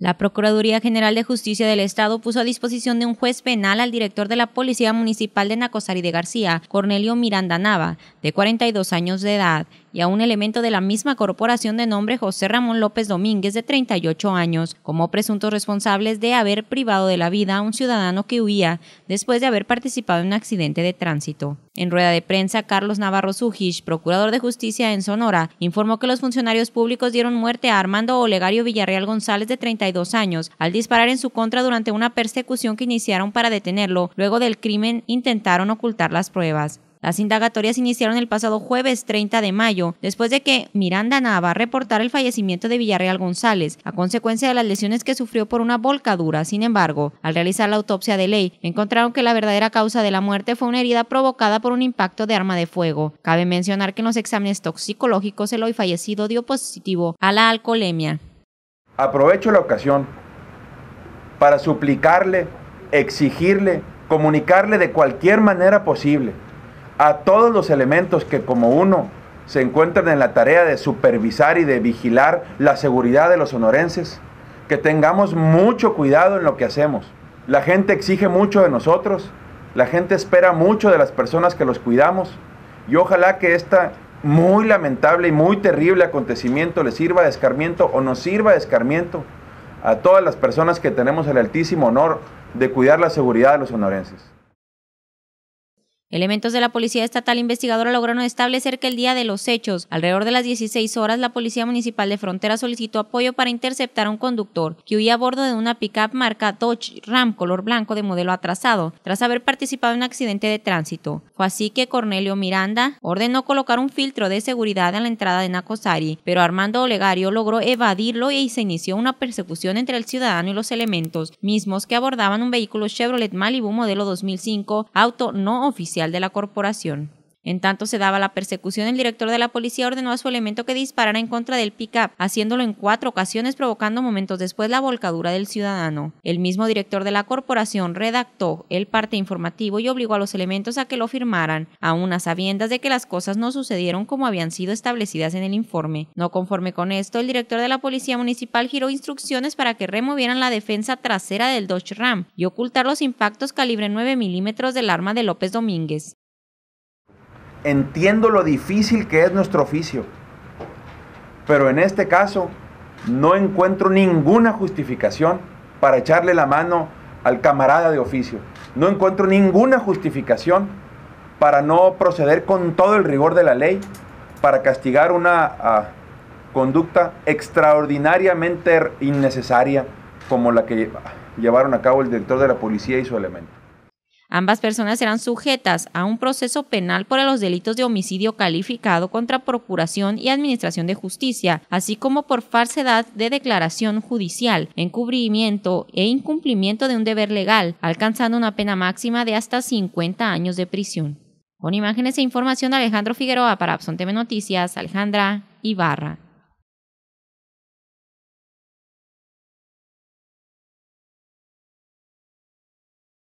La Procuraduría General de Justicia del Estado puso a disposición de un juez penal al director de la Policía Municipal de Nacosari de García, Cornelio Miranda Nava, de 42 años de edad, y a un elemento de la misma corporación de nombre José Ramón López Domínguez de 38 años como presuntos responsables de haber privado de la vida a un ciudadano que huía después de haber participado en un accidente de tránsito. En rueda de prensa, Carlos Navarro Zújich, procurador de justicia en Sonora, informó que los funcionarios públicos dieron muerte a Armando Olegario Villarreal González de 32 años al disparar en su contra durante una persecución que iniciaron para detenerlo. Luego del crimen intentaron ocultar las pruebas. Las indagatorias iniciaron el pasado jueves 30 de mayo, después de que Miranda Nava reportara el fallecimiento de Villarreal González a consecuencia de las lesiones que sufrió por una volcadura. Sin embargo, al realizar la autopsia de ley, encontraron que la verdadera causa de la muerte fue una herida provocada por un impacto de arma de fuego. Cabe mencionar que en los exámenes toxicológicos el hoy fallecido dio positivo a la alcoholemia. Aprovecho la ocasión para suplicarle, exigirle, comunicarle de cualquier manera posible a todos los elementos que como uno se encuentran en la tarea de supervisar y de vigilar la seguridad de los sonorenses, que tengamos mucho cuidado en lo que hacemos. La gente exige mucho de nosotros, la gente espera mucho de las personas que los cuidamos y ojalá que este muy lamentable y muy terrible acontecimiento le sirva de escarmiento o nos sirva de escarmiento a todas las personas que tenemos el altísimo honor de cuidar la seguridad de los sonorenses. Elementos de la Policía Estatal Investigadora lograron establecer que el día de los hechos, alrededor de las 16 horas, la Policía Municipal de Frontera solicitó apoyo para interceptar a un conductor que huía a bordo de una pickup marca Dodge Ram color blanco de modelo atrasado, tras haber participado en un accidente de tránsito. Fue así que Cornelio Miranda ordenó colocar un filtro de seguridad en la entrada de Nacosari, pero Armando Olegario logró evadirlo y se inició una persecución entre el ciudadano y los elementos, mismos que abordaban un vehículo Chevrolet Malibu modelo 2005, auto no oficial de la corporación. En tanto se daba la persecución, el director de la policía ordenó a su elemento que disparara en contra del pick-up, haciéndolo en cuatro ocasiones, provocando momentos después la volcadura del ciudadano. El mismo director de la corporación redactó el parte informativo y obligó a los elementos a que lo firmaran, aun a sabiendas de que las cosas no sucedieron como habían sido establecidas en el informe. No conforme con esto, el director de la policía municipal giró instrucciones para que removieran la defensa trasera del Dodge Ram y ocultar los impactos calibre 9 milímetros del arma de López Domínguez entiendo lo difícil que es nuestro oficio, pero en este caso no encuentro ninguna justificación para echarle la mano al camarada de oficio. No encuentro ninguna justificación para no proceder con todo el rigor de la ley, para castigar una ah, conducta extraordinariamente innecesaria como la que llevaron a cabo el director de la policía y su elemento. Ambas personas serán sujetas a un proceso penal por los delitos de homicidio calificado contra Procuración y Administración de Justicia, así como por falsedad de declaración judicial, encubrimiento e incumplimiento de un deber legal, alcanzando una pena máxima de hasta 50 años de prisión. Con imágenes e información, Alejandro Figueroa para Abson Noticias, Alejandra Ibarra.